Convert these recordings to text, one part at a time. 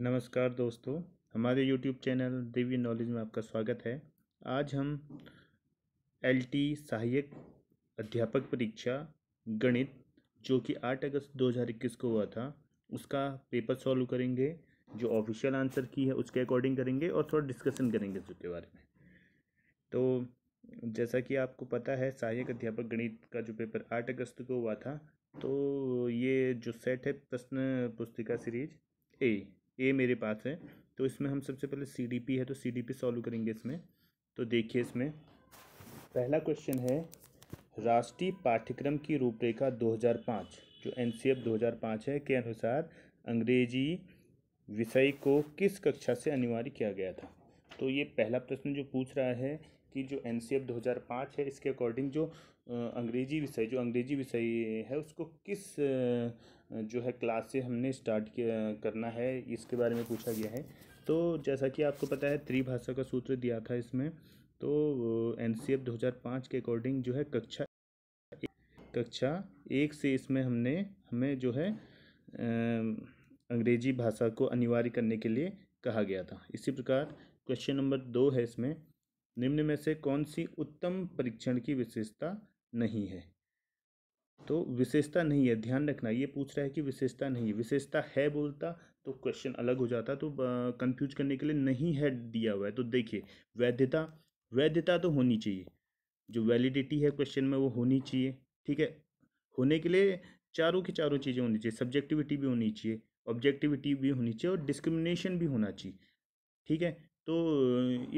नमस्कार दोस्तों हमारे YouTube चैनल दिव्य नॉलेज में आपका स्वागत है आज हम एल सहायक अध्यापक परीक्षा गणित जो कि 8 अगस्त 2021 को हुआ था उसका पेपर सॉल्व करेंगे जो ऑफिशियल आंसर की है उसके अकॉर्डिंग करेंगे और थोड़ा डिस्कशन करेंगे उसके बारे में तो जैसा कि आपको पता है सहायक अध्यापक गणित का जो पेपर आठ अगस्त को हुआ था तो ये जो सेट है प्रश्न पुस्तिका सीरीज ए ए मेरे पास है तो इसमें हम सबसे पहले सी डी पी है तो सी डी पी सॉल्व करेंगे इसमें तो देखिए इसमें पहला क्वेश्चन है राष्ट्रीय पाठ्यक्रम की रूपरेखा 2005 जो एन सी एफ 2005 है के अनुसार अंग्रेजी विषय को किस कक्षा से अनिवार्य किया गया था तो ये पहला प्रश्न जो पूछ रहा है कि जो एन सी एफ 2005 है इसके अकॉर्डिंग जो अंग्रेजी विषय जो अंग्रेजी विषय है उसको किस जो है क्लास से हमने स्टार्ट करना है इसके बारे में पूछा गया है तो जैसा कि आपको पता है त्रिभाषा का सूत्र दिया था इसमें तो एन सी एफ दो हज़ार पाँच के अकॉर्डिंग जो है कक्षा कक्षा एक से इसमें हमने हमें जो है अंग्रेजी भाषा को अनिवार्य करने के लिए कहा गया था इसी प्रकार क्वेश्चन नंबर दो है इसमें निम्न में से कौन सी उत्तम परीक्षण की विशेषता नहीं है तो विशेषता नहीं है ध्यान रखना ये पूछ रहा है कि विशेषता नहीं है विशेषता है बोलता तो क्वेश्चन अलग हो जाता तो कंफ्यूज करने के लिए नहीं है दिया हुआ है तो देखिए वैधता वैधता तो होनी चाहिए जो वैलिडिटी है क्वेश्चन में वो होनी चाहिए ठीक है होने के लिए चारों की चारों चीज़ें होनी चाहिए सब्जेक्टिविटी भी होनी चाहिए ऑब्जेक्टिविटी भी होनी चाहिए और डिस्क्रिमिनेशन भी होना चाहिए ठीक है तो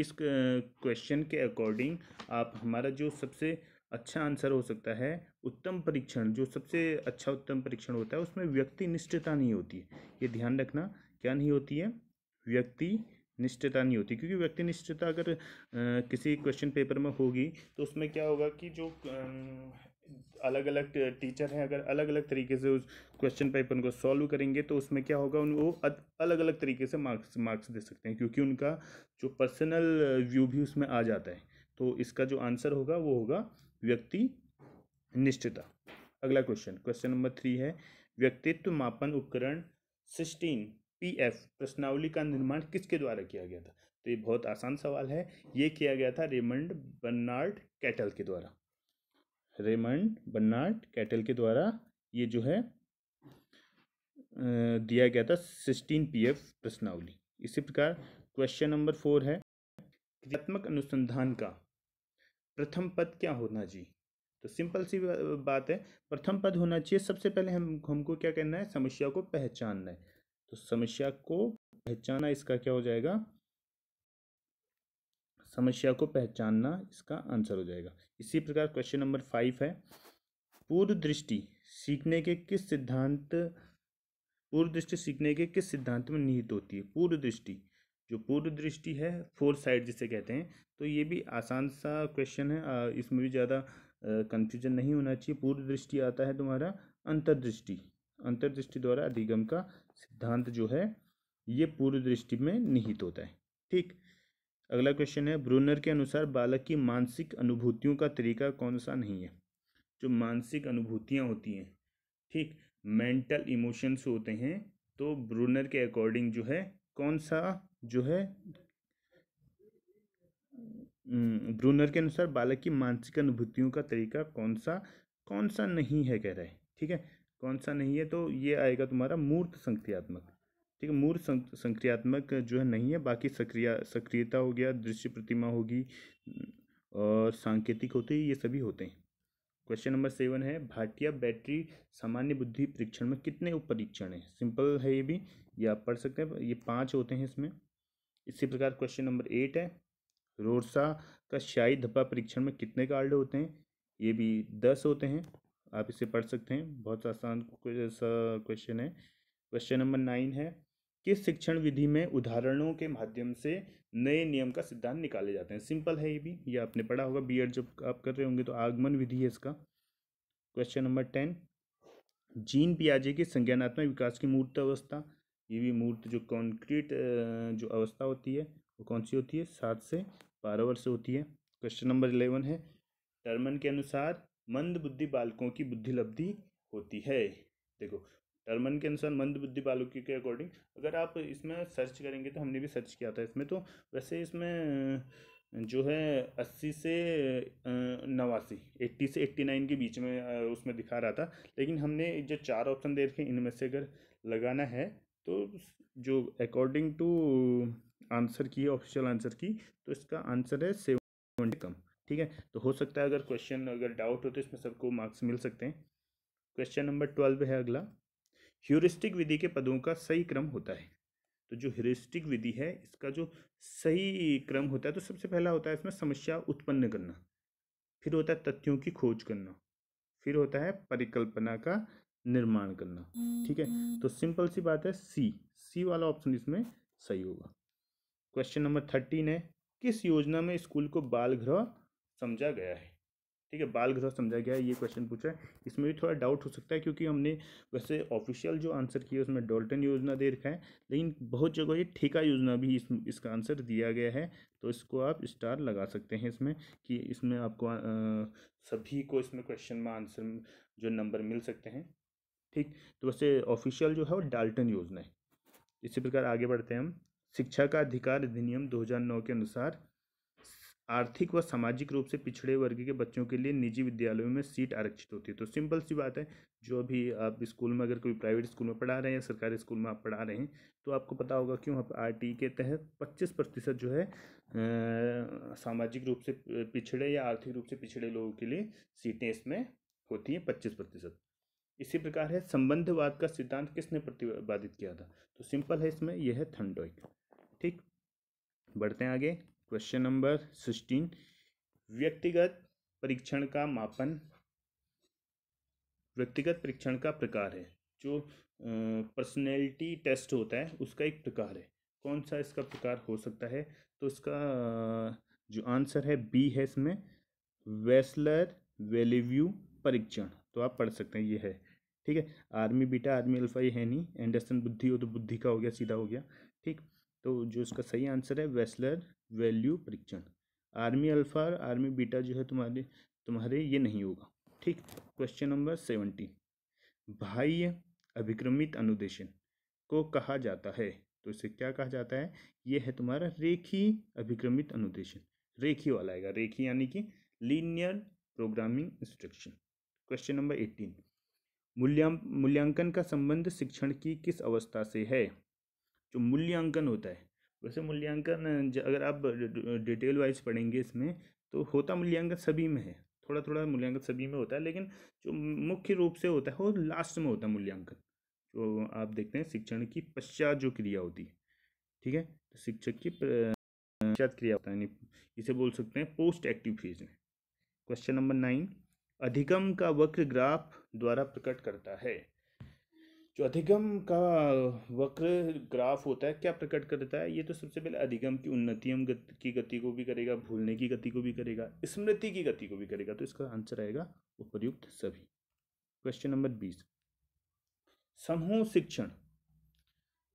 इस क्वेश्चन के अकॉर्डिंग आप हमारा जो सबसे अच्छा आंसर हो सकता है उत्तम परीक्षण जो सबसे अच्छा उत्तम परीक्षण होता है उसमें व्यक्ति निष्ठता नहीं होती है ये ध्यान रखना क्या नहीं होती है व्यक्ति निष्ठता नहीं होती क्योंकि व्यक्ति निष्ठता अगर किसी क्वेश्चन पेपर में होगी तो उसमें क्या होगा कि जो अलग अलग टीचर हैं अगर अलग अलग तरीके से उस क्वेश्चन पेपर को सॉल्व करेंगे तो उसमें क्या होगा उन वो अलग अलग तरीके से मार्क्स मार्क्स दे सकते हैं क्योंकि उनका जो पर्सनल व्यू भी उसमें आ जाता है तो इसका जो आंसर होगा वो होगा व्यक्ति निष्ठता अगला क्वेश्चन क्वेश्चन नंबर थ्री है व्यक्तित्व मापन उपकरण सिक्सटीन पी एफ प्रश्नावली का निर्माण किसके द्वारा किया गया था तो ये बहुत आसान सवाल है ये किया गया था रेमंड बर्नार्ड कैटल के द्वारा रेमंड बर्नार्ड कैटल के द्वारा ये जो है दिया गया था सिक्सटीन पी एफ प्रश्नावली इसी प्रकार क्वेश्चन नंबर फोर है क्रियात्मक अनुसंधान का प्रथम पद क्या होना चाहिए तो सिंपल सी बात है प्रथम पद होना चाहिए सबसे पहले हम हमको क्या करना है समस्या को पहचानना है तो समस्या को पहचाना इसका क्या हो जाएगा समस्या को पहचानना इसका आंसर हो जाएगा इसी प्रकार क्वेश्चन नंबर फाइव है पूर्व दृष्टि सीखने के किस सिद्धांत पूर्व दृष्टि सीखने के किस सिद्धांत में निहित होती है पूर्व दृष्टि जो पूर्व दृष्टि है फोर साइड जिसे कहते हैं तो ये भी आसान सा क्वेश्चन है इसमें भी ज़्यादा कन्फ्यूजन नहीं होना चाहिए पूर्व दृष्टि आता है तुम्हारा अंतर्दृष्टि अंतर्दृष्टि द्वारा अधिगम का सिद्धांत जो है ये पूर्व दृष्टि में निहित होता है ठीक अगला क्वेश्चन है ब्रूनर के अनुसार बालक की मानसिक अनुभूतियों का तरीका कौन सा नहीं है जो मानसिक अनुभूतियाँ होती हैं ठीक मेंटल इमोशंस होते हैं तो ब्रूनर के अकॉर्डिंग जो है कौन सा जो है ब्रूनर के अनुसार बालक की मानसिक अनुभूतियों का तरीका कौन सा कौन सा नहीं है कह रहा है ठीक है कौन सा नहीं है तो ये आएगा तुम्हारा मूर्त संक्रियात्मक ठीक है मूर्त संक्रियात्मक जो है नहीं है बाकी सक्रिय सक्रियता हो गया दृश्य प्रतिमा होगी और सांकेतिक होते ये सभी होते हैं क्वेश्चन नंबर सेवन है भाटिया बैटरी सामान्य बुद्धि परीक्षण में कितने परीक्षण हैं सिंपल है ये भी ये आप पढ़ सकते हैं ये पाँच होते हैं इसमें इसी प्रकार क्वेश्चन नंबर एट है रोरसा का शाही धब्बा परीक्षण में कितने कार्ड होते हैं ये भी दस होते हैं आप इसे पढ़ सकते हैं बहुत आसान क्वेश्चन है क्वेश्चन नंबर नाइन है किस शिक्षण विधि में उदाहरणों के माध्यम से नए नियम का सिद्धांत निकाले जाते हैं सिंपल है ये भी ये आपने पढ़ा होगा बी जब आप कर रहे होंगे तो आगमन विधि है इसका क्वेश्चन नंबर टेन जीन पियाजे के संज्ञानात्मक विकास की मूर्त अवस्था ये भी मूर्त जो कॉन्क्रीट जो अवस्था होती है वो कौन सी होती है सात से बारह वर्ष होती है क्वेश्चन नंबर इलेवन है टर्मन के अनुसार मंद बुद्धि बालकों की बुद्धि लब्धि होती है देखो टर्मन के अनुसार मंद बुद्धि बालकों के अकॉर्डिंग अगर आप इसमें सर्च करेंगे तो हमने भी सर्च किया था इसमें तो वैसे इसमें जो है अस्सी से नवासी एट्टी से एट्टी नाइन के बीच में उसमें दिखा रहा था लेकिन हमने जो चार ऑप्शन दे रखे इनमें से अगर लगाना है तो जो according to answer key official answer key तो इसका आंसर है सेवन कम ठीक है तो हो सकता है अगर क्वेश्चन अगर डाउट हो तो इसमें सबको मार्क्स मिल सकते हैं क्वेश्चन नंबर ट्वेल्व है अगला ह्यूरिस्टिक विधि के पदों का सही क्रम होता है तो जो ह्यूरिस्टिक विधि है इसका जो सही क्रम होता है तो सबसे पहला होता है इसमें समस्या उत्पन्न करना फिर होता है तथ्यों की खोज करना फिर होता है परिकल्पना का निर्माण करना ठीक है तो हम्म। सिंपल सी बात है सी सी वाला ऑप्शन इसमें सही होगा क्वेश्चन नंबर थर्टीन है किस योजना में स्कूल को बाल गृह समझा गया है ठीक है बाल गृह समझा गया है ये क्वेश्चन पूछा है इसमें भी थोड़ा डाउट हो सकता है क्योंकि हमने वैसे ऑफिशियल जो आंसर किया उसमें डॉल्टन योजना दे रखा है लेकिन बहुत जगह ये ठेका योजना भी इस, इसका आंसर दिया गया है तो इसको आप स्टार लगा सकते हैं इसमें कि इसमें आपको आ, सभी को इसमें क्वेश्चन में आंसर जो नंबर मिल सकते हैं ठीक तो वैसे ऑफिशियल जो है वो डाल्टन योजना है इसी प्रकार आगे बढ़ते हैं हम शिक्षा का अधिकार अधिनियम 2009 के अनुसार आर्थिक व सामाजिक रूप से पिछड़े वर्ग के बच्चों के लिए निजी विद्यालयों में सीट आरक्षित होती है तो सिंपल सी बात है जो भी आप स्कूल में अगर कोई प्राइवेट स्कूल में पढ़ा रहे हैं या सरकारी स्कूल में आप पढ़ा रहे हैं तो आपको पता होगा क्यों आप आर टी के तहत पच्चीस प्रतिशत जो है आ, सामाजिक रूप से पिछड़े या आर्थिक रूप से पिछड़े लोगों के लिए सीटें इसमें होती हैं पच्चीस प्रतिशत इसी प्रकार है संबंधवाद का सिद्धांत किसने प्रतिपादित किया था तो सिंपल है इसमें यह है थंडोइक ठीक बढ़ते हैं आगे क्वेश्चन नंबर सिक्सटीन व्यक्तिगत परीक्षण का मापन व्यक्तिगत परीक्षण का प्रकार है जो पर्सनैलिटी टेस्ट होता है उसका एक प्रकार है कौन सा इसका प्रकार हो सकता है तो इसका जो आंसर है बी है इसमें वेस्लर वेलिव्यू परीक्षण तो आप पढ़ सकते हैं ये है ठीक है आर्मी बीटा आर्मी अल्फा ही है नहीं एंडरसन बुद्धि हो तो बुद्धि का हो गया सीधा हो गया ठीक तो जो इसका सही आंसर है वेस्लर वैल्यू परीक्षण आर्मी अल्फा और आर्मी बीटा जो है तुम्हारे तुम्हारे ये नहीं होगा ठीक क्वेश्चन नंबर सेवनटीन बाह्य अभिक्रमित अनुदेशन को कहा जाता है तो इसे क्या कहा जाता है ये है तुम्हारा रेखी अभिक्रमित अनुदेशन रेखी वाला आएगा रेखी यानी कि linear programming instruction question number eighteen मूल्यांक मूल्यांकन का संबंध शिक्षण की किस अवस्था से है जो मूल्यांकन होता है वैसे मूल्यांकन अगर आप डिटेल वाइज पढ़ेंगे इसमें तो होता मूल्यांकन सभी में है थोड़ा थोड़ा मूल्यांकन सभी में होता है लेकिन जो मुख्य रूप से होता है वो लास्ट में होता है मूल्यांकन जो आप देखते हैं शिक्षण की पश्चात जो क्रिया होती है ठीक है तो शिक्षक की पश्चात क्रिया होता है यानी इसे बोल सकते हैं पोस्ट एक्टिव फेज में क्वेश्चन नंबर नाइन अधिगम का वक्र ग्राफ द्वारा प्रकट करता है जो अधिगम का वक्र ग्राफ होता है क्या प्रकट करता है ये तो सबसे पहले अधिगम की उन्नति की गति को भी करेगा भूलने की गति को भी करेगा स्मृति की गति को भी करेगा तो इसका आंसर आएगा उपयुक्त सभी क्वेश्चन नंबर बीस समूह शिक्षण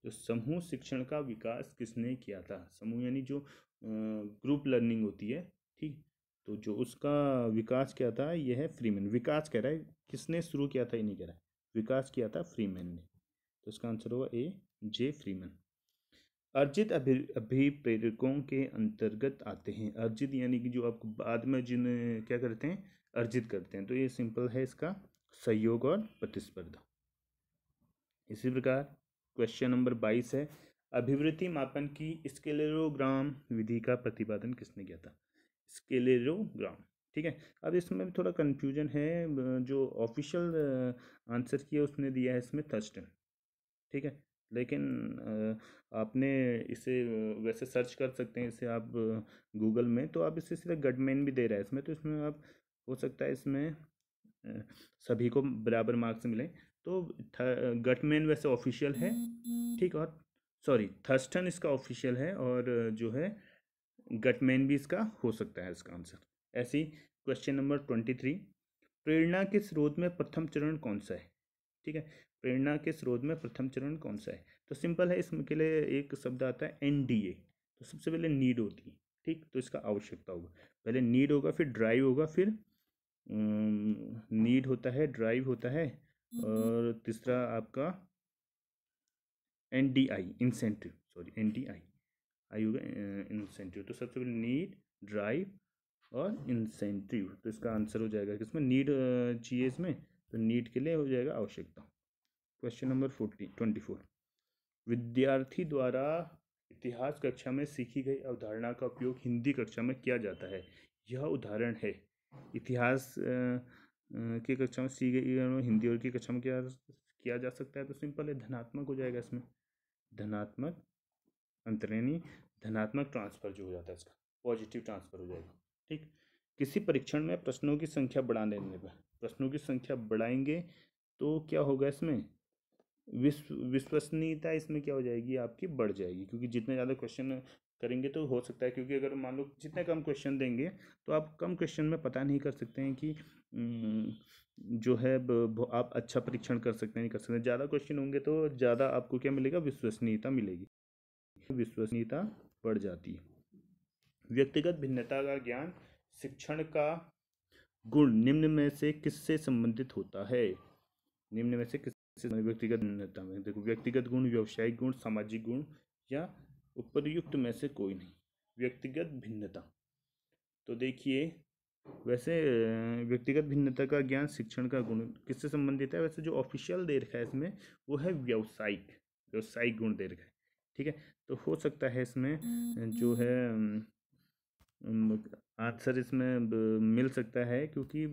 जो समूह शिक्षण का विकास किसने किया था समूह यानी जो ग्रुप लर्निंग होती है ठीक तो जो उसका विकास क्या था यह है फ्रीमैन विकास कह रहा है किसने शुरू किया था ये नहीं कह रहा है विकास किया था फ्रीमैन ने तो इसका आंसर होगा ए जे फ्रीमैन अर्जित अभि अभिप्रेरकों के अंतर्गत आते हैं अर्जित यानी कि जो आप बाद में जिन क्या करते हैं अर्जित करते हैं तो ये सिंपल है इसका सहयोग और प्रतिस्पर्धा इसी प्रकार क्वेश्चन नंबर बाईस है अभिवृत्ति मापन की स्केलेरोग्राम विधि का प्रतिपादन किसने किया था स्केलेरोग्राम ठीक है अब इसमें भी थोड़ा कन्फ्यूजन है जो ऑफिशियल आंसर किया उसने दिया है इसमें थर्स्टन ठीक है लेकिन आपने इसे वैसे सर्च कर सकते हैं इसे आप गूगल में तो आप इसे सीधा गडमैन भी दे रहा है इसमें तो इसमें आप हो सकता है इसमें सभी को बराबर मार्क्स मिले तो गटमैन वैसे ऑफिशियल है ठीक और सॉरी थर्स्टन इसका ऑफिशियल है और जो है गटमैन भी इसका हो सकता है इसका आंसर ऐसी क्वेश्चन नंबर ट्वेंटी थ्री प्रेरणा के स्रोत में प्रथम चरण कौन सा है ठीक है प्रेरणा के स्रोत में प्रथम चरण कौन सा है तो सिंपल है इसमें के लिए एक शब्द आता है एन तो सबसे पहले नीड होती है ठीक तो इसका आवश्यकता होगा पहले नीड होगा फिर ड्राइव होगा फिर नीड होता है ड्राइव होता है और तीसरा आपका N D I incentive sorry N D I आयुगा इंसेंटिव uh, तो सबसे पहले नीड ड्राइव और इंसेंटिव तो इसका आंसर हो जाएगा किसमें नीड uh, चाहिए इसमें तो नीड के लिए हो जाएगा आवश्यकता question number forty twenty four विद्यार्थी द्वारा इतिहास कक्षा में सीखी गई अवधारणा का उपयोग हिंदी कक्षा में किया जाता है यह उदाहरण है इतिहास uh, की कक्षा में सीखी गई हिंदी और की कक्षा में किया किया जा सकता है तो सिंपल है धनात्मक हो जाएगा इसमें धनात्मक अंतरणी धनात्मक ट्रांसफर जो हो जाता है इसका पॉजिटिव ट्रांसफर हो जाएगा ठीक किसी परीक्षण में प्रश्नों की संख्या बढ़ा देने पर प्रश्नों की संख्या बढ़ाएंगे तो क्या होगा इसमें विश्व विश्वसनीयता इसमें क्या हो जाएगी आपकी बढ़ जाएगी क्योंकि जितने ज़्यादा क्वेश्चन करेंगे तो हो सकता है क्योंकि अगर मान लो जितने कम क्वेश्चन देंगे तो आप कम क्वेश्चन में पता नहीं कर सकते हैं कि जो है आप अच्छा परीक्षण कर सकते हैं नहीं कर सकते ज़्यादा क्वेश्चन होंगे तो ज़्यादा आपको क्या मिलेगा विश्वसनीयता मिलेगी विश्वसनीयता बढ़ जाती है व्यक्तिगत भिन्नता का ज्ञान शिक्षण का गुण निम्न में से किससे संबंधित होता है निम्न में से किससे व्यक्तिगत भिन्नता में देखो व्यक्तिगत गुण व्यावसायिक गुण सामाजिक गुण या उपरयुक्त में से कोई नहीं व्यक्तिगत भिन्नता तो देखिए वैसे व्यक्तिगत भिन्नता का ज्ञान शिक्षण का गुण किससे संबंधित है वैसे जो ऑफिशियल दे रखा है इसमें वो है व्यावसायिक व्यावसायिक गुण दे रखा है ठीक है तो हो सकता है इसमें जो है हम्म। आंसर इसमें मिल सकता है क्योंकि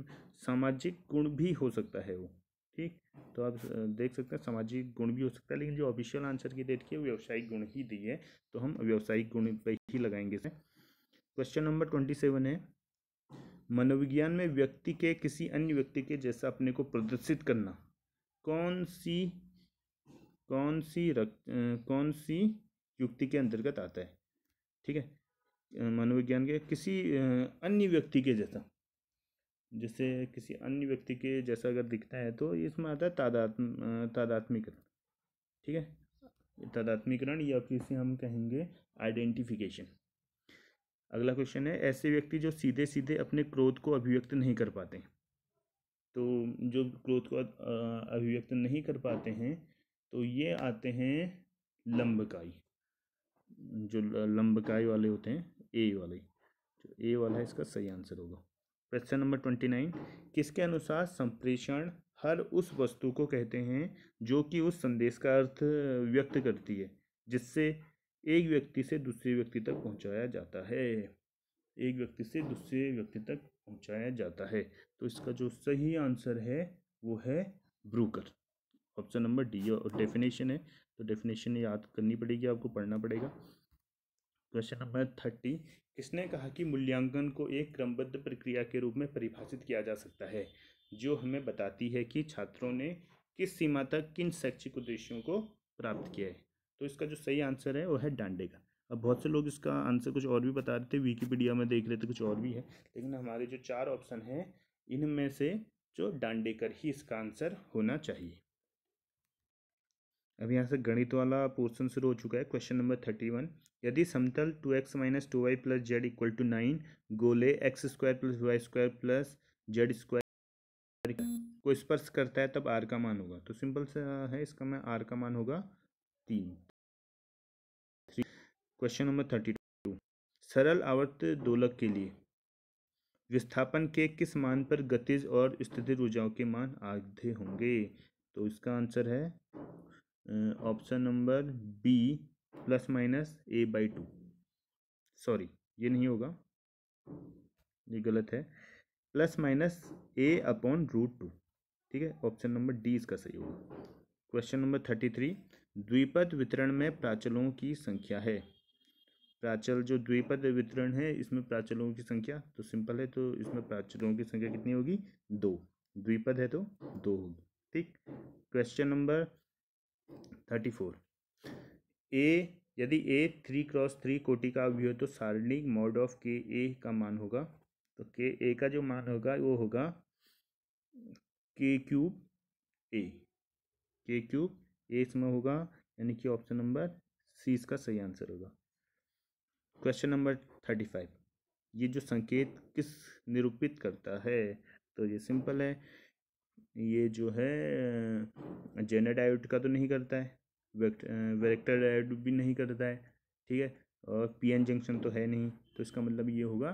सामाजिक गुण भी हो सकता है वो ठीक तो आप देख सकते हैं सामाजिक गुण भी हो सकता है लेकिन जो ऑफिशियल आंसर की डेट की है व्यावसायिक गुण ही दी है तो हम व्यावसायिक गुण पे ही लगाएंगे इसे क्वेश्चन नंबर ट्वेंटी सेवन है मनोविज्ञान में व्यक्ति के किसी अन्य व्यक्ति के जैसा अपने को प्रदर्शित करना कौन सी कौन सी रक कौन सी युक्ति के अंतर्गत आता है ठीक है मनोविज्ञान के किसी अन्य व्यक्ति के जैसा जैसे किसी अन्य व्यक्ति के जैसा अगर दिखता है तो इसमें आता है तादात्म तादात्मिकरण ठीक है तादात्मिकरण या फिर इसे हम कहेंगे आइडेंटिफिकेशन अगला क्वेश्चन है ऐसे व्यक्ति जो सीधे सीधे अपने क्रोध को अभिव्यक्त नहीं कर पाते तो जो क्रोध को अभिव्यक्त नहीं कर पाते हैं तो ये आते हैं लंबकाई जो लंबकाई वाले होते हैं ए वाले जो ए वाला है इसका सही आंसर होगा प्रश्न नंबर ट्वेंटी नाइन किसके अनुसार संप्रेषण हर उस वस्तु को कहते हैं जो कि उस संदेश का अर्थ व्यक्त करती है जिससे एक व्यक्ति से दूसरे व्यक्ति तक पहुंचाया जाता है एक व्यक्ति से दूसरे व्यक्ति तक पहुंचाया जाता है तो इसका जो सही आंसर है वो है ब्रूकर ऑप्शन नंबर डी और डेफिनेशन है तो डेफिनेशन याद करनी पड़ेगी आपको पढ़ना पड़ेगा क्वेश्चन नंबर थर्टी किसने कहा कि मूल्यांकन को एक क्रमबद्ध प्रक्रिया के रूप में परिभाषित किया जा सकता है जो हमें बताती है कि छात्रों ने किस सीमा तक किन शैक्षिक उद्देश्यों को प्राप्त किया है तो इसका जो सही आंसर है वो है डांडे का अब बहुत से लोग इसका आंसर कुछ और भी बता रहे थे विकीपीडिया में देख रहे थे कुछ और भी है लेकिन हमारे जो चार ऑप्शन हैं इनमें से जो डांडेकर ही इसका आंसर होना चाहिए अब यहाँ से गणित वाला पोर्सन शुरू हो चुका है क्वेश्चन नंबर थर्टी वन यदि समतल two x minus two y plus z equal to nine गोले x square plus y square plus z square को स्पर्श करता है तब आर का मान होगा तो सिंपल से है इसका मैं आर का मान होगा तीन three question number thirty two सरल आवर्त दोलक के लिए विस्थापन के किस मान पर गतिज और स्थिति ऊर्जाओं के मान आधे होंगे तो इसका आंसर है option number B plus minus a by two sorry ये नहीं होगा ये गलत है plus minus a upon root two ठीक है ऑप्शन नंबर डी इसका सही होगा क्वेश्चन नंबर थर्टी थ्री द्विपद वितरण में प्राचलों की संख्या है प्राचल जो द्विपद वितरण है इसमें प्राचलों की संख्या तो सिंपल है तो इसमें प्राचलों की संख्या कितनी होगी दो द्विपद है तो दो होगी ठीक question number thirty four A यदि ए थ्री क्रॉस थ्री कोटि का अवयव है तो सारणिक मॉड ऑफ के ए का मान होगा तो के ए का जो मान होगा वो होगा के क्यूब ए के क्यूब ए इसमें होगा यानी कि ऑप्शन नंबर सी इसका सही आंसर होगा क्वेश्चन नंबर थर्टी फाइव ये जो संकेत किस निरूपित करता है तो ये सिंपल है ये जो है जेनर डायोड का तो नहीं करता है वेक्टर डायोड भी नहीं करता है ठीक है और पीएन जंक्शन तो है नहीं तो इसका मतलब ये होगा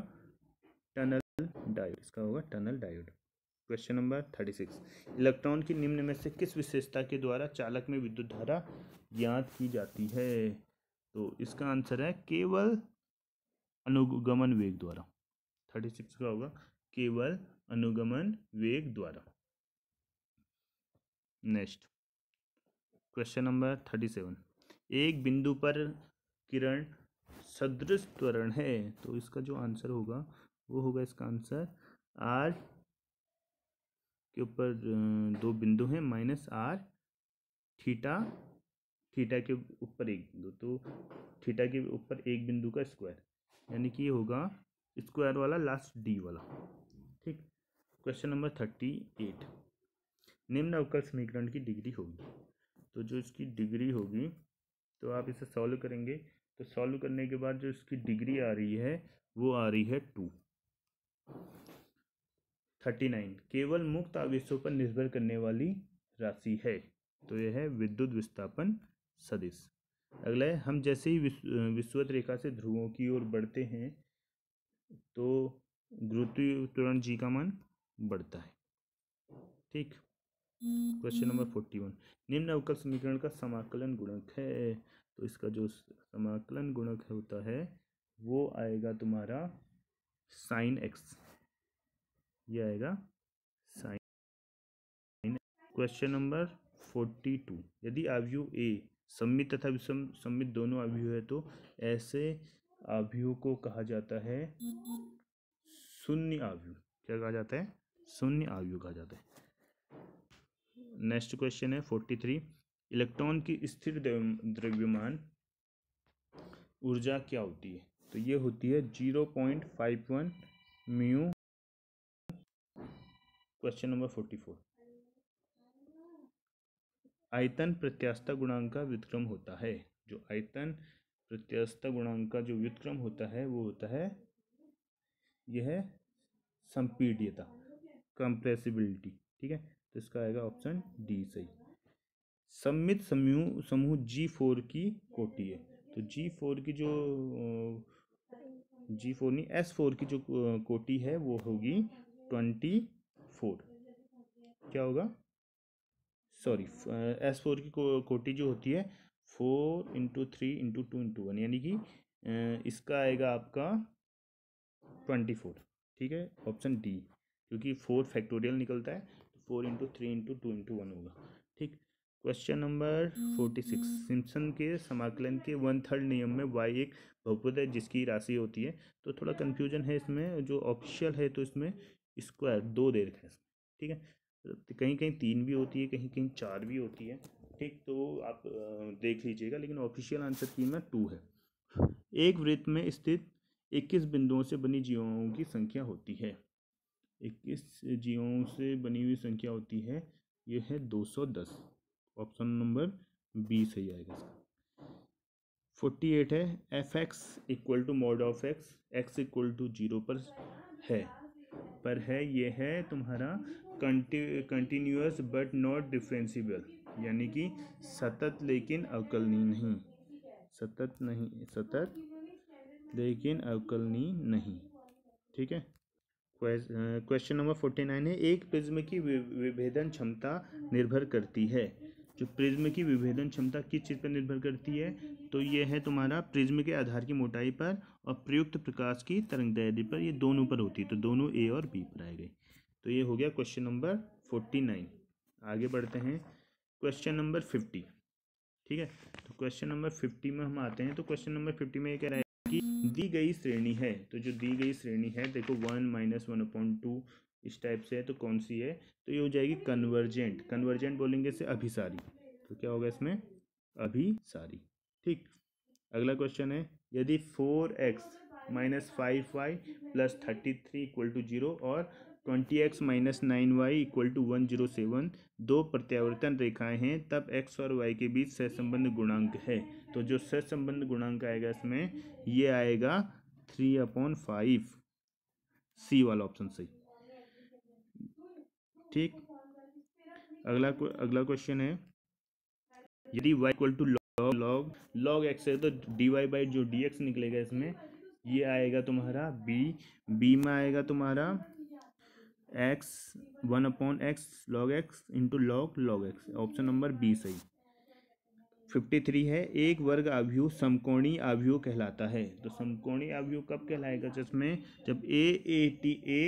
टनल डायोड इसका होगा tunnel diode question number thirty six electron की निम्न में से किस विशेषता के द्वारा चालक में विद्युत धारा ज्ञात की जाती है तो इसका आंसर है केवल अनुगमन वेग द्वारा थर्टी सिक्स का होगा केवल अनुगमन वेग द्वारा next question number thirty seven एक बिंदु पर किरण सदृश त्वरण है तो इसका जो आंसर होगा वो होगा इसका आंसर आर के ऊपर दो बिंदु हैं माइनस आर थीटा थीटा के ऊपर एक बिंदु तो थीटा के ऊपर एक बिंदु का स्क्वायर यानी कि ये होगा स्क्वायर वाला लास्ट डी वाला ठीक क्वेश्चन नंबर थर्टी एट निम्न अवकल समीकरण की डिग्री होगी तो जो इसकी डिग्री होगी तो आप इसे सॉल्व करेंगे तो सॉल्व करने के बाद जो इसकी डिग्री आ रही है वो आ रही है टू थर्टी नाइन केवल मुक्त आवेशों पर निर्भर करने वाली राशि है तो यह है विद्युत विस्थापन सदिश अगला है हम जैसे ही विश्वत रेखा से ध्रुवों की ओर बढ़ते हैं तो गुरुत्व त्वरण जी का मान बढ़ता है ठीक question number hmm. Forty one निम्न अवकल समीकरण का समाकलन गुणक है तो इसका जो समाकलन गुणक होता है वो आएगा तुम्हारा साइन एक्स ये आएगा sine question number forty two यदि अवयु ए सम्मित तथा विषम सम्मित दोनों अवयु है तो ऐसे अवयु को कहा जाता है हम्म। शून्य अवयु क्या कहा जाता है शून्य अवयु कहा जाता है नेक्स्ट क्वेश्चन है फोर्टी थ्री इलेक्ट्रॉन की स्थिर द्रव्यमान ऊर्जा क्या होती है तो ये होती है zero point five one mu question number forty four आयतन प्रत्यास्थ गुणांक का व्युतक्रम होता है जो आयतन प्रत्यास्थ गुणांक का जो व्युतक्रम होता है वो होता है यह संपीड्यता कंप्रेसिबिलिटी ठीक है तो इसका आएगा ऑप्शन डी सही सम्मित समूह समूह जी फोर की कोटि है तो जी फोर की जो जी फोर नहीं एस फोर की जो कोटि है वो होगी ट्वेंटी फोर क्या होगा सॉरी एस फोर की को, कोटि जो होती है four into three into two into one यानी कि इसका आएगा आपका ट्वेंटी फोर ठीक है ऑप्शन डी क्योंकि फोर फैक्टोरियल निकलता है four into three into two into one होगा ठीक question number forty six Simpson के समाकलन के वन थर्ड नियम में वाई एक बहुपद है जिसकी राशि होती है तो थोड़ा कन्फ्यूजन है इसमें जो ऑफिशियल है तो इसमें स्क्वायर दो दे है हैं ठीक है तो कहीं कहीं तीन भी होती है कहीं कहीं चार भी होती है ठीक तो आप देख लीजिएगा लेकिन ऑफिशियल आंसर की में टू है एक वृत्त में स्थित इक्कीस बिंदुओं से बनी जीवाओं की संख्या होती है इक्कीस जीवों से बनी हुई संख्या होती है ये है दो सौ दस ऑप्शन नंबर बी सही आएगा इसका फोर्टी एट है f x equal to mod of x x equal to zero पर है पर है ये है तुम्हारा कंटिन्यूस बट नॉट डिफ्रेंसीबल यानी कि सतत लेकिन अवकलनी नहीं सतत नहीं सतत लेकिन अवकलनी नहीं ठीक है क्वेश्चन नंबर फोर्टी नाइन है एक प्रिज्म की विभेदन क्षमता निर्भर करती है जो प्रिज्म की विभेदन क्षमता किस चीज़ पर निर्भर करती है तो ये है तुम्हारा प्रिज्म के आधार की मोटाई पर और प्रयुक्त प्रकाश की तरंग दैर्ध्य पर ये दोनों पर होती है तो दोनों ए और बी पर आए गए तो ये हो गया क्वेश्चन नंबर फोर्टी नाइन आगे बढ़ते हैं क्वेश्चन नंबर फिफ्टी ठीक है तो क्वेश्चन नंबर फिफ्टी में हम आते हैं तो क्वेश्चन नंबर फिफ्टी में ये कह रहे हैं की दी गई श्रेणी है तो जो दी गई श्रेणी है देखो one minus one upon two इस टाइप से है तो कौन सी है तो ये हो जाएगी कन्वर्जेंट कन्वर्जेंट बोलेंगे इसे अभिसारी तो क्या होगा इसमें अभिसारी ठीक अगला क्वेश्चन है यदि four x minus five y plus thirty three equal to zero और twenty x minus nine y equal to one zero seven दो प्रत्यावर्तन रेखाएं हैं तब एक्स और वाई के बीच सहसंबंध गुणांक है तो जो सहसंबंध गुणांक आएगा इसमें ये आएगा थ्री अपॉन फाइव सी वाला ऑप्शन सही ठीक अगला अगला क्वेश्चन है यदि y equal to log log log x है तो डी वाई बाई जो डी एक्स निकलेगा इसमें ये आएगा तुम्हारा बी बी में आएगा तुम्हारा x one upon x log x into log log x option number b सही फिफ्टी थ्री है एक वर्ग आव्यूह समकोणी आव्यूह कहलाता है तो समकोणी आव्यूह कब कहलाएगा जिसमें जब ए ए टी ए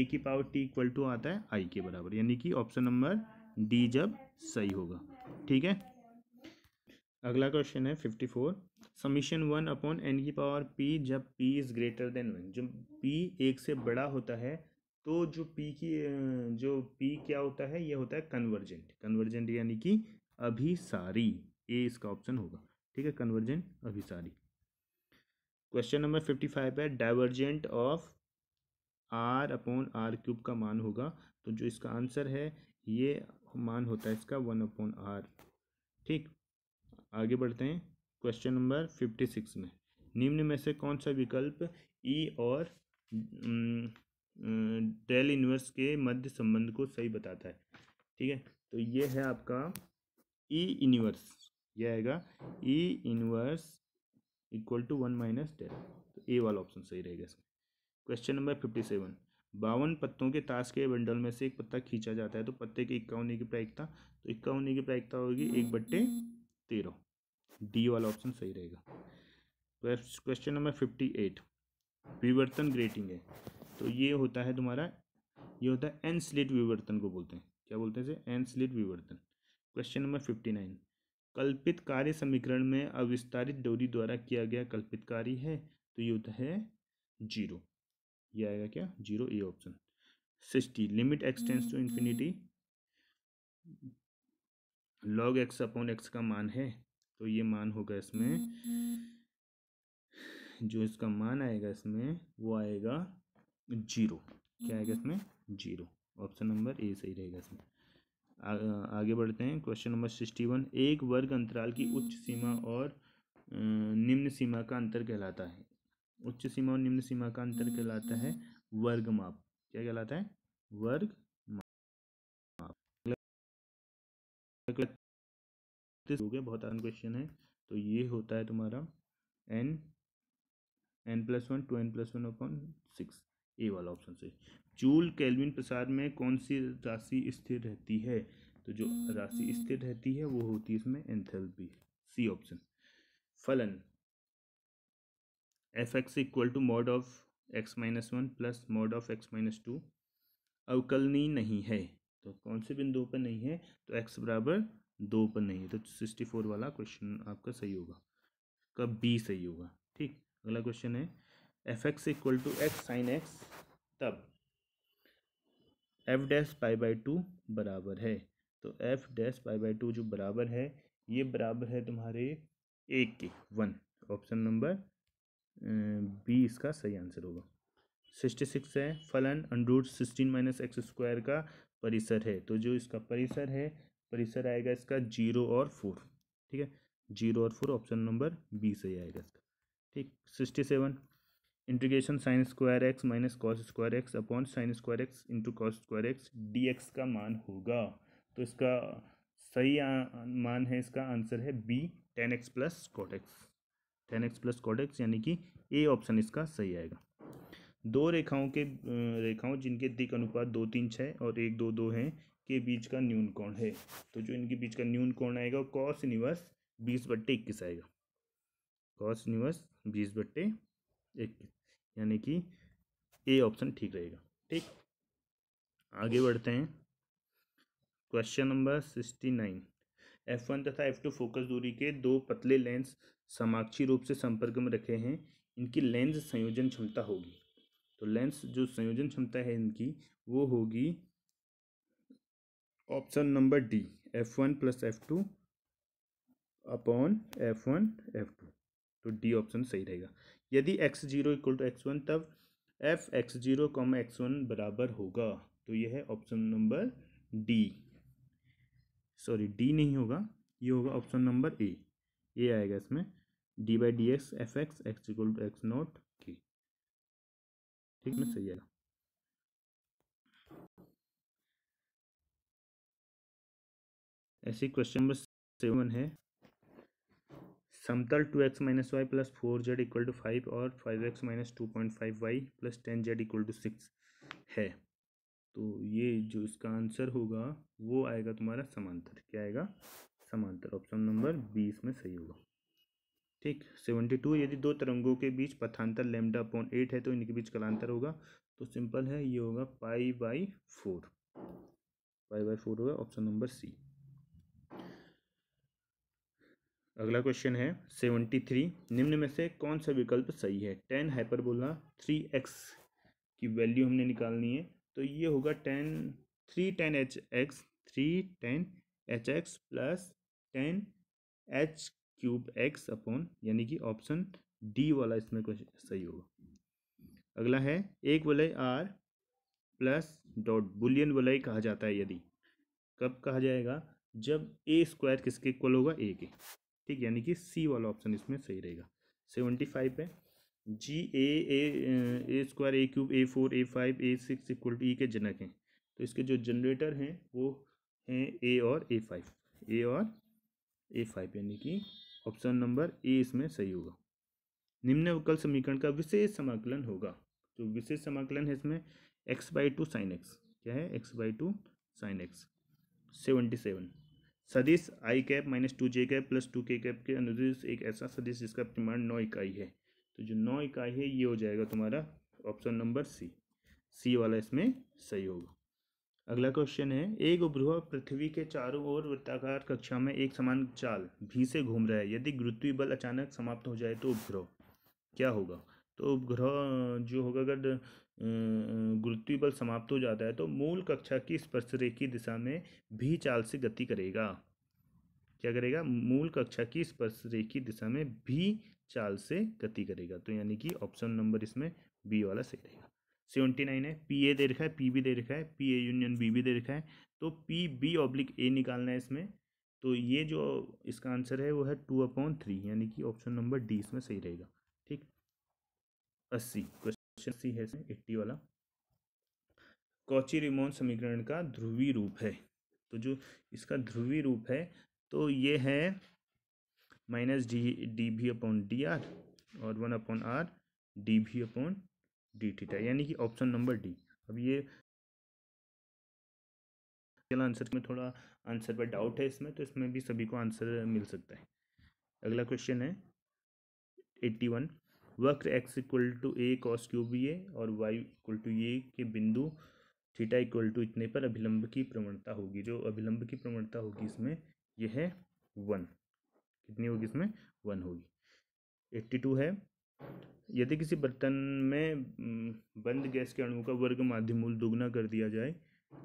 ए की पावर टी इक्वल टू आता है आई के बराबर यानी कि ऑप्शन नंबर डी जब सही होगा ठीक है अगला क्वेश्चन है fifty four summation one upon n की पावर पी जब p is greater than one जब पी एक से बड़ा होता है तो जो पी की जो पी क्या होता है ये होता है कन्वर्जेंट कन्वर्जेंट यानी कि अभिसारी ये इसका ऑप्शन होगा ठीक है कन्वर्जेंट अभिसारी क्वेश्चन नंबर फिफ्टी फाइव है divergent of r upon r cube का मान होगा तो जो इसका आंसर है ये मान होता है इसका वन अपॉन आर ठीक आगे बढ़ते हैं क्वेश्चन नंबर फिफ्टी सिक्स में निम्न में से कौन सा विकल्प ई e और डेल इन्वर्स के मध्य संबंध को सही बताता है ठीक है तो ये है आपका ई e इन्वर्स ये आएगा e inverse equal to one minus del तो ए वाला ऑप्शन सही रहेगा इसमें क्वेश्चन नंबर फिफ्टी सेवन बावन पत्तों के ताश के बंडल में से एक पत्ता खींचा जाता है तो पत्ते के इक्यावनी की प्रायिकता तो इक्यावनी की प्रायिकता होगी एक बट्टे तेरह डी वाला ऑप्शन सही रहेगा क्वेश्चन नंबर फिफ्टी एट विवर्तन ग्रेटिंग है तो ये होता है तुम्हारा ये होता है एन स्लिट विवर्तन को बोलते हैं क्या बोलते हैं इसे एन स्लिट विवर्तन क्वेश्चन नंबर फिफ्टी नाइन कल्पित कार्य समीकरण में अविस्तारित डोरी द्वारा किया गया कल्पित कार्य है तो ये होता है जीरो ये आएगा क्या zero a option sixty limit x tends to infinity log x upon x का मान है तो ये मान होगा इसमें जो इसका मान आएगा इसमें वो आएगा जीरो क्या आएगा इसमें जीरो ऑप्शन नंबर ए सही रहेगा इसमें आगे बढ़ते हैं क्वेश्चन नंबर सिक्सटी वन एक वर्ग अंतराल की उच्च सीमा और निम्न सीमा का अंतर कहलाता है उच्च सीमा और निम्न सीमा का अंतर कहलाता है वर्ग माप क्या कहलाता है वर्ग माप हो गया बहुत आसान क्वेश्चन है तो ये होता है तुम्हारा n n plus one two n plus one upon six a वाला ऑप्शन सही जूल केल्विन प्रसार में कौन सी राशि स्थिर रहती है तो जो हम्म, राशि हम्म। स्थिर रहती है वो होती है इसमें एंथेल्पी सी ऑप्शन फलन f x equal to mod of x minus one plus mod of x minus two अवकलनी नहीं है तो कौन से बिंदु पर नहीं है तो एक्स बराबर दो पर नहीं है तो सिक्सटी फोर वाला क्वेश्चन आपका सही होगा कब बी सही होगा ठीक अगला क्वेश्चन है f x equal to x sine x तब f dash pi by two बराबर है तो f dash pi by two जो बराबर है ये बराबर है तुम्हारे एक के वन ऑप्शन नंबर बी इसका सही आंसर होगा सिक्सटी सिक्स है फलन under root sixteen minus x square का परिसर है तो जो इसका परिसर है परिसर आएगा इसका जीरो और फोर ठीक है जीरो और फोर ऑप्शन नंबर बी सही आएगा इसका ठीक sixty seven integration sine square x minus cos square x upon sine square x into cos square x d x का मान होगा तो इसका सही मान है इसका आंसर है b tan x plus cot x tan x plus cot x यानी कि ए ऑप्शन इसका सही आएगा दो रेखाओं के रेखाओं जिनके दिक अनुपात दो तीन छः और एक दो दो हैं के बीच का न्यून कोण है तो जो इनके बीच का न्यून कोण आएगा कॉस यूनिवर्स बीस बट्टे इक्कीस आएगा कॉस यूनिवर्स बीस बट्टे इक्कीस यानी कि ए ऑप्शन ठीक रहेगा ठीक आगे बढ़ते हैं question number sixty nine f one तथा एफ टू फोकस दूरी के दो पतले लेंस समाक्षी रूप से संपर्क में रखे हैं इनकी लेंस संयोजन क्षमता होगी तो लेंस जो संयोजन क्षमता है इनकी वो होगी option number d f one plus f two upon f one f two तो डी ऑप्शन सही रहेगा यदि x zero equal to x one तब f x zero comma x one बराबर होगा तो यह है option number d sorry d नहीं होगा ये होगा ऑप्शन नंबर ए ए आएगा इसमें d by d x f x x equal to x naught के ठीक है सही आएगा ऐसे क्वेश्चन नंबर सेवन है समतल two x minus y plus four z equal to five और five x minus two point five y plus ten z equal to six है तो ये जो इसका आंसर होगा वो आएगा तुम्हारा समांतर क्या आएगा समांतर ऑप्शन नंबर बी इसमें सही होगा ठीक सेवेंटी टू यदि दो तरंगों के बीच पथांतर लेमडा अपॉन एट है तो इनके बीच कलांतर होगा तो सिंपल है ये होगा pi by four pi by four होगा ऑप्शन नंबर सी अगला क्वेश्चन है सेवेंटी थ्री निम्न में से कौन सा विकल्प सही है टेन हाइपरबोला थ्री एक्स की वैल्यू हमने निकालनी है तो ये होगा tan three tan h x three tan h x plus tan h cube x upon यानी कि ऑप्शन डी वाला इसमें क्वेश्चन सही होगा अगला है एक वलय आर प्लस डॉट बुलियन वलय कहा जाता है यदि कब कहा जाएगा जब ए स्क्वायर किसके इक्वल होगा ए के ठीक यानी कि सी वाला ऑप्शन इसमें सही रहेगा सेवेंटी फाइव पे G a a a square a cube a four a five a six equal to e के जनक हैं तो इसके जो जनरेटर हैं वो हैं ए और ए फाइव ए और ए फाइव यानी कि ऑप्शन नंबर ए इसमें सही होगा निम्न अवकल समीकरण का विशेष समाकलन होगा जो विशेष समाकलन है इसमें x by two sine x क्या है x by two sine x seventy seven सदिश i cap minus two j cap plus two k cap के अनुदेश एक ऐसा सदिश जिसका परिमाण नौ इकाई है तो जो नौ इकाई है ये हो जाएगा तुम्हारा ऑप्शन नंबर सी सी वाला इसमें सही होगा अगला क्वेश्चन है एक उपग्रह पृथ्वी के चारों ओर वृत्ताकार कक्षा में एक समान चाल भी से घूम रहा है यदि गुरुत्वीय बल अचानक समाप्त हो जाए तो उपग्रह क्या होगा तो उपग्रह जो होगा अगर गुरुत्वीय बल समाप्त हो जाता है तो मूल कक्षा की स्पर्शरेखी दिशा में भी चाल से गति करेगा क्या करेगा मूल कक्षा की स्पर्शरेखी दिशा में भी चाल से गति करेगा तो यानी कि ऑप्शन नंबर इसमें बी वाला सही रहेगा सेवेंटी नाइन है पी ए दे रखा है पी बी दे रखा है पी ए यूनियन बी भी दे रखा है तो पी बी ऑब्लिक ए निकालना है इसमें तो ये जो इसका आंसर है वो है टू अपॉन थ्री यानी कि ऑप्शन नंबर डी इसमें सही रहेगा ठीक अस्सी ऑप्शन सी है एट्टी वाला कौची रिमोन समीकरण का ध्रुवी रूप है तो जो इसका ध्रुवी रूप है तो ये है माइनस डी डी भी अपॉन डी आर और वन अपॉन आर डी भी अपॉन डी थीटा यानी कि ऑप्शन नंबर डी अब ये चला आंसर में थोड़ा आंसर पर डाउट है इसमें तो इसमें भी सभी को आंसर मिल सकता है अगला क्वेश्चन है एट्टी वन वक्र x equal to a cos q b a और वाई इक्वल टू ए के बिंदु थीटा इक्वल टू इतने पर अभिलंब की प्रवणता होगी जो अभिलंब की प्रवणता होगी इसमें यह है वन कितनी होगी इसमें वन होगी एट्टी टू है यदि किसी बर्तन में बंद गैस के अणु का वर्ग माध्यमूल दोगुना कर दिया जाए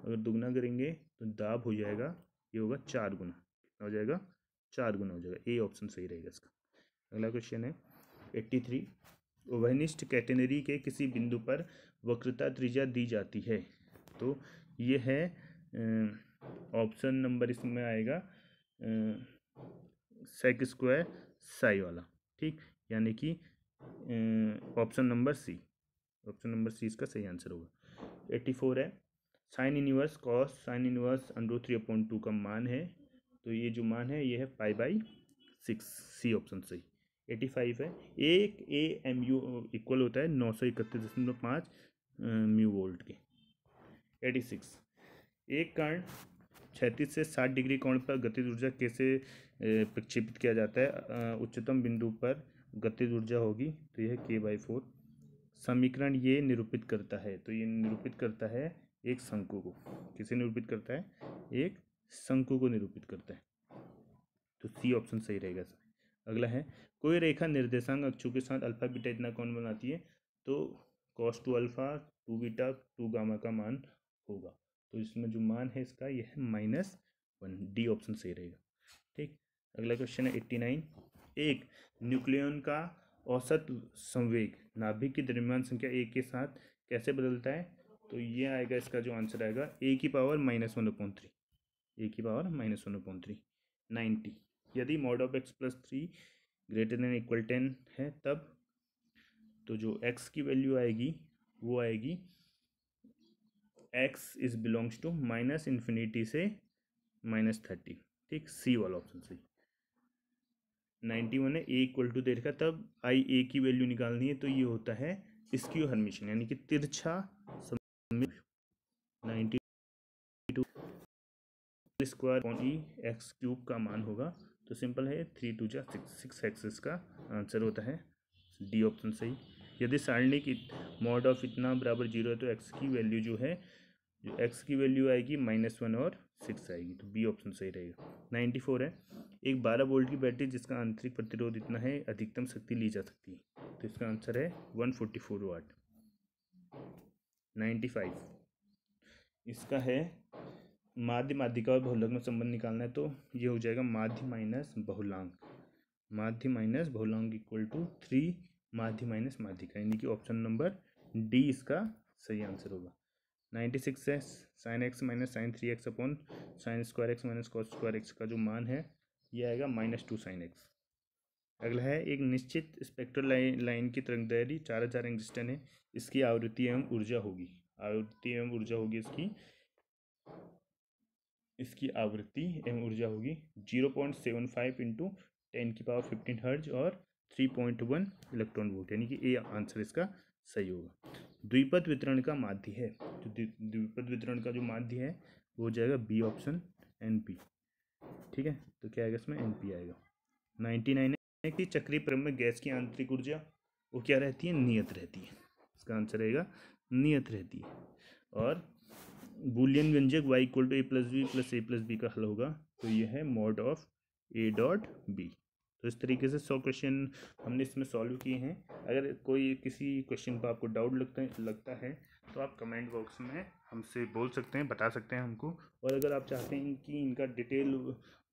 अगर दोगुना करेंगे तो दाब हो जाएगा ये होगा चार गुना कितना हो जाएगा चार गुना हो जाएगा ए ऑप्शन सही रहेगा इसका अगला क्वेश्चन है एट्टी थ्री वहनिष्ठ कैटेनरी के किसी बिंदु पर वक्रता त्रिज्या दी जाती है तो ये है ऑप्शन नंबर इसमें आएगा सेक स्क्वायर साई वाला ठीक यानी कि option number c option number c इसका सही आंसर होगा एट्टी फोर है sine inverse cos sine inverse under three upon two का मान है तो ये जो मान है ये है five by six c option सही एटी फाइव है एक ए एम यू इक्वल होता है नौ सौ इकतीस दशमलव पाँच म्यू वोल्ट के एटी सिक्स एक कारण छत्तीस से साठ डिग्री कोण पर गतिज ऊर्जा कैसे प्रक्षेपित किया जाता है उच्चतम बिंदु पर गतिज ऊर्जा होगी तो यह के बाई फोर समीकरण ये निरूपित करता है तो ये निरूपित करता है एक शंकु को किसे निरूपित करता है एक शंकु को निरूपित करता है तो सी ऑप्शन सही रहेगा सर अगला है कोई रेखा निर्देशांक अक्षों के साथ अल्फा बीटा इतना कौन बनाती है तो cos two alpha two beta two gamma का मान होगा तो इसमें जो मान है इसका यह है माइनस वन डी ऑप्शन सही रहेगा ठीक अगला क्वेश्चन है एट्टी नाइन एक न्यूक्लियन का औसत संवेग नाभिक की द्रव्यमान संख्या एक के साथ कैसे बदलता है तो ये आएगा इसका जो आंसर आएगा ए की power minus one point three a की power minus one point three ninety यदि mod of x plus three greater than equal ten है तब तो जो एक्स की वैल्यू आएगी वो आएगी x is belongs to minus infinity से माइनस थर्टी ठीक सी वाला ऑप्शन सही नाइन्टी वन है ए इक्वल टू दे रखा तब आई ए की वैल्यू निकालनी है तो ये होता है इसकी हरमिशन यानी कि तिरछा ninety two square e x cube का मान होगा तो सिंपल है थ्री टू जा सिक्स सिक्स एक्सेस का आंसर होता है डी ऑप्शन सही यदि सारणी की मॉड ऑफ इतना बराबर जीरो है तो एक्स की वैल्यू जो है जो एक्स की वैल्यू आएगी माइनस वन और सिक्स आएगी तो बी ऑप्शन सही रहेगा नाइन्टी फोर है एक बारह वोल्ट की बैटरी जिसका आंतरिक प्रतिरोध इतना है अधिकतम शक्ति ली जा सकती है तो इसका आंसर है one forty four watt ninety five इसका है माध्य माध्यिका और बहुलांक में संबंध निकालना है तो ये हो जाएगा माध्य माइनस बहुलांक माध्य माइनस बहुलांक इक्वल टू थ्री माध्य माइनस माध्यिका यानी कि ऑप्शन नंबर डी इसका सही आंसर होगा नाइन्टी सिक्स है sine x minus sine three x upon sine square x minus cos square x का जो मान है ये आएगा माइनस टू साइन एक्स अगला है एक निश्चित स्पेक्ट्रल लाइन की तरंग दैरी चार हजार एंगस्टन है इसकी आवृत्ति एवं ऊर्जा होगी आवृत्ति एवं ऊर्जा होगी इसकी इसकी आवृत्ति एवं ऊर्जा होगी zero point seven five into ten की पावर फिफ्टीन हर्ज और three point one electron volt यानी कि ए आंसर इसका सही होगा द्विपद वितरण का माध्य है जो तो द्विपद वितरण का जो माध्य है वो हो जाएगा बी ऑप्शन एन पी ठीक है तो क्या आएगा इसमें एन पी आएगा नाइन्टी नाइन है कि चक्रीय क्रम में गैस की आंतरिक ऊर्जा वो क्या रहती है नियत रहती है इसका आंसर रहेगा नियत रहती है और बुलियन व्यंजक y equal to a plus b plus a plus b का हल होगा तो ये है mod of a dot b तो इस तरीके से सौ क्वेश्चन हमने इसमें सॉल्व किए हैं अगर कोई किसी क्वेश्चन पर आपको डाउट लगता है लगता है तो आप कमेंट बॉक्स में हमसे बोल सकते हैं बता सकते हैं हमको और अगर आप चाहते हैं कि इनका डिटेल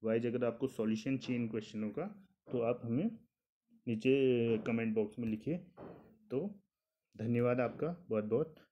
वाइज अगर आपको सॉल्यूशन चाहिए इन क्वेश्चनों का तो आप हमें नीचे कमेंट बॉक्स में लिखिए तो धन्यवाद आपका बहुत बहुत